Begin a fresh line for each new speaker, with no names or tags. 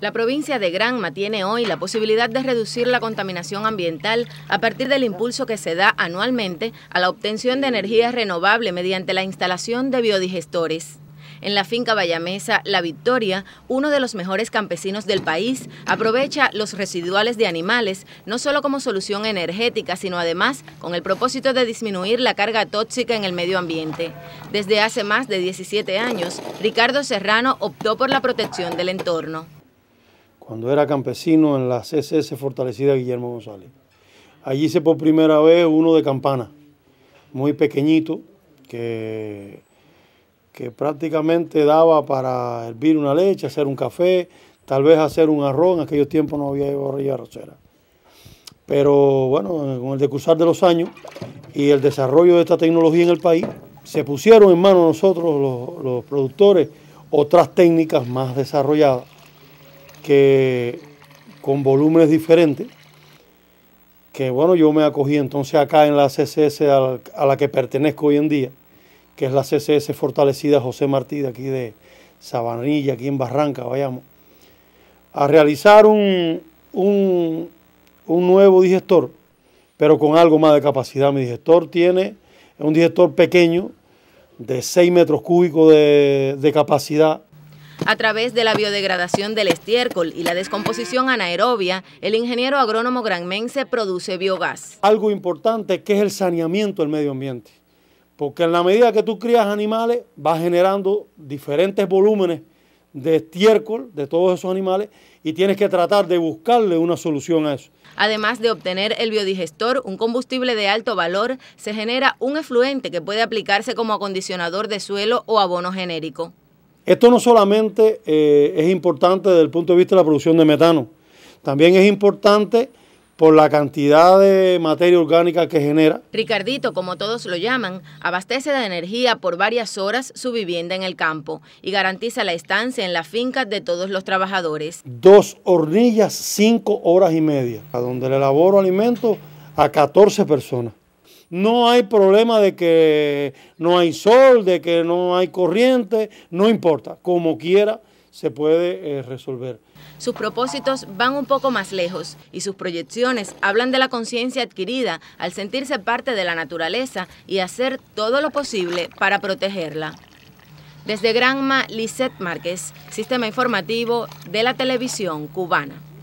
La provincia de Granma tiene hoy la posibilidad de reducir la contaminación ambiental a partir del impulso que se da anualmente a la obtención de energía renovable mediante la instalación de biodigestores. En la finca Bayamesa La Victoria, uno de los mejores campesinos del país, aprovecha los residuales de animales no solo como solución energética, sino además con el propósito de disminuir la carga tóxica en el medio ambiente. Desde hace más de 17 años, Ricardo Serrano optó por la protección del entorno
cuando era campesino en la css fortalecida Guillermo González. Allí hice por primera vez uno de campana, muy pequeñito, que, que prácticamente daba para hervir una leche, hacer un café, tal vez hacer un arroz, en aquellos tiempos no había borrilla arrocera. Pero bueno, con el decursar de los años y el desarrollo de esta tecnología en el país, se pusieron en manos nosotros los productores otras técnicas más desarrolladas que con volúmenes diferentes, que bueno, yo me acogí entonces acá en la CCS a la que pertenezco hoy en día, que es la CCS fortalecida José Martí de aquí de Sabanilla, aquí en Barranca, vayamos, a realizar un, un, nuevo digestor, pero con algo más de capacidad. Mi digestor tiene un digestor pequeño, de 6 metros cúbicos de, capacidad,
a través de la biodegradación del estiércol y la descomposición anaerobia, el ingeniero agrónomo granmense produce biogás.
Algo importante que es el saneamiento del medio ambiente, porque en la medida que tú crías animales, vas generando diferentes volúmenes de estiércol de todos esos animales y tienes que tratar de buscarle una solución a eso.
Además de obtener el biodigestor, un combustible de alto valor, se genera un efluente que puede aplicarse como acondicionador de suelo o abono genérico.
Esto no solamente eh, es importante desde el punto de vista de la producción de metano, también es importante por la cantidad de materia orgánica que genera.
Ricardito, como todos lo llaman, abastece de energía por varias horas su vivienda en el campo y garantiza la estancia en la finca de todos los trabajadores.
Dos hornillas, cinco horas y media, a donde le elaboro alimento a 14 personas. No hay problema de que no hay sol, de que no hay corriente, no importa, como quiera se puede eh, resolver.
Sus propósitos van un poco más lejos y sus proyecciones hablan de la conciencia adquirida al sentirse parte de la naturaleza y hacer todo lo posible para protegerla. Desde Granma, Lisset Márquez, Sistema Informativo de la Televisión Cubana.